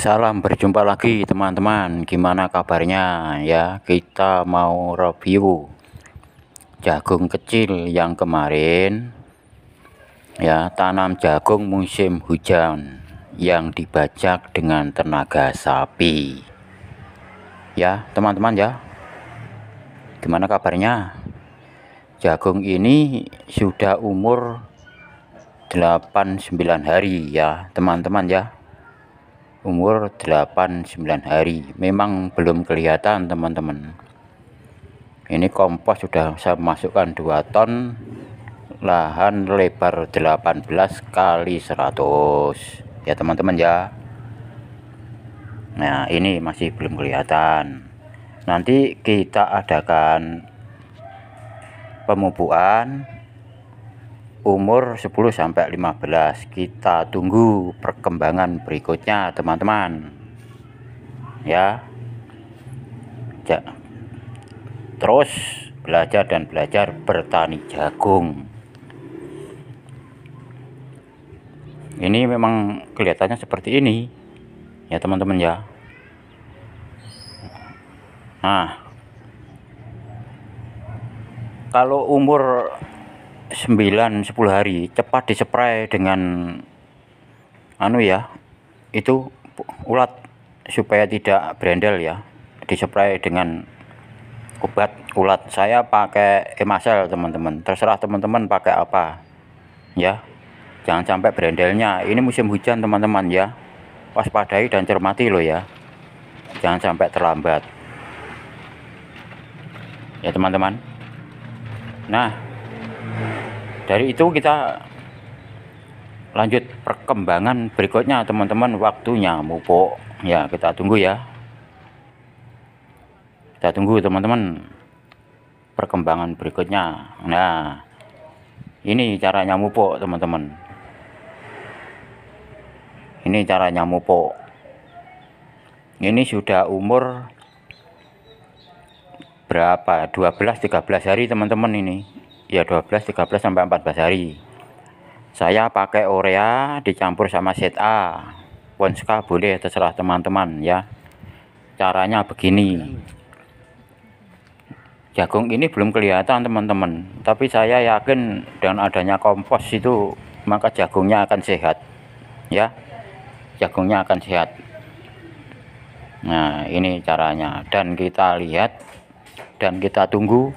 Salam berjumpa lagi teman-teman gimana kabarnya ya kita mau review jagung kecil yang kemarin ya tanam jagung musim hujan yang dibajak dengan tenaga sapi ya teman-teman ya gimana kabarnya jagung ini sudah umur 8-9 hari ya teman-teman ya umur 8-9 hari memang belum kelihatan teman-teman ini kompos sudah saya masukkan 2 ton lahan lebar 18 kali 100 ya teman-teman ya nah ini masih belum kelihatan nanti kita adakan pemupuan umur 10 sampai 15. Kita tunggu perkembangan berikutnya, teman-teman. Ya. Terus belajar dan belajar bertani jagung. Ini memang kelihatannya seperti ini. Ya, teman-teman ya. Nah, kalau umur 9-10 hari cepat disepray dengan anu ya itu ulat supaya tidak berendel ya disepray dengan obat ulat saya pakai emasel teman-teman terserah teman-teman pakai apa ya jangan sampai berendelnya ini musim hujan teman-teman ya waspadai dan cermati loh ya jangan sampai terlambat ya teman-teman nah dari itu kita lanjut perkembangan berikutnya teman-teman waktunya mupuk ya kita tunggu ya kita tunggu teman-teman perkembangan berikutnya nah ini caranya mupuk teman-teman ini caranya mupuk ini sudah umur berapa 12-13 hari teman-teman ini ya 12 13 sampai 14 hari saya pakai urea dicampur sama ZA Ponska boleh terserah teman-teman ya caranya begini jagung ini belum kelihatan teman-teman tapi saya yakin dengan adanya kompos itu maka jagungnya akan sehat ya jagungnya akan sehat nah ini caranya dan kita lihat dan kita tunggu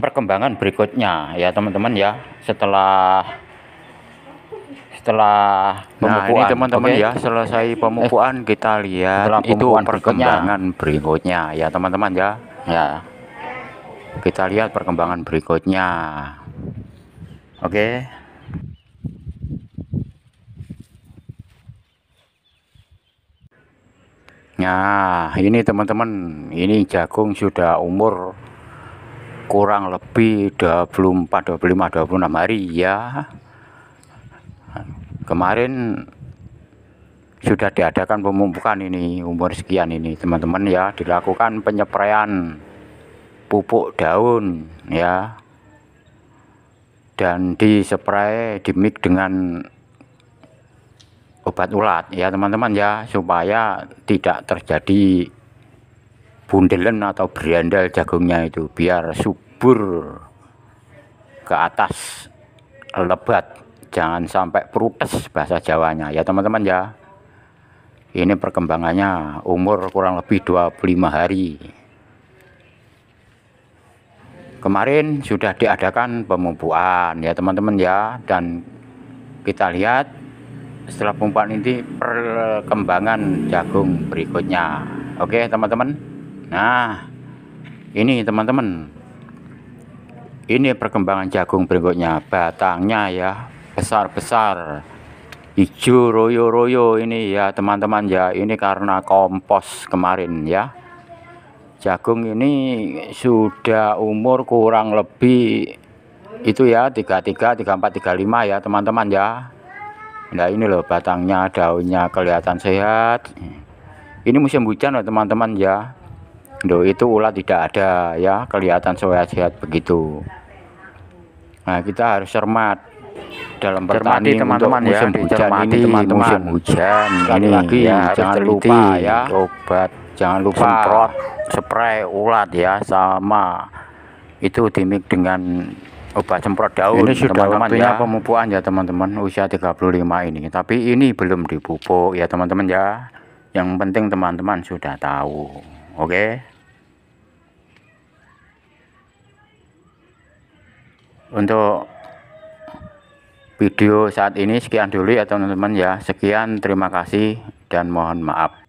perkembangan berikutnya ya teman-teman ya setelah setelah pemupuan. Nah, ini teman-teman okay. ya, selesai eh, pemupuan kita lihat pemupuan itu perkembangan berikutnya. berikutnya ya, teman-teman ya. Ya. Kita lihat perkembangan berikutnya. Oke. Okay. Nah, ini teman-teman, ini jagung sudah umur kurang lebih 24 25 26 hari ya kemarin sudah diadakan pemumpukan ini umur sekian ini teman-teman ya dilakukan penyepraian pupuk daun ya dan disepray dimik dengan obat ulat ya teman-teman ya supaya tidak terjadi Bundelen atau berandal jagungnya itu biar subur ke atas lebat jangan sampai perutes bahasa Jawanya ya teman-teman ya ini perkembangannya umur kurang lebih 25 hari kemarin sudah diadakan pemupuan ya teman-teman ya dan kita lihat setelah pemumpuan ini perkembangan jagung berikutnya oke teman-teman nah ini teman-teman ini perkembangan jagung berikutnya batangnya ya besar-besar hijau royo-royo ini ya teman-teman ya ini karena kompos kemarin ya jagung ini sudah umur kurang lebih itu ya 33 34 35 ya teman-teman ya nah ini loh batangnya daunnya kelihatan sehat ini musim hujan loh teman-teman ya Loh, itu ulat tidak ada ya kelihatan sehat-sehat begitu nah kita harus cermat dalam cermati teman-teman ya musim hujan ini teman-teman musim hujan ini lagi ya, jangan lupa ya obat jangan lupa semprot spray ulat ya sama itu dimik dengan obat semprot daun ini sudah teman -teman waktunya ya. pemupuan ya teman-teman usia 35 ini tapi ini belum dipupuk ya teman-teman ya yang penting teman-teman sudah tahu oke okay? untuk video saat ini sekian dulu ya teman-teman ya sekian terima kasih dan mohon maaf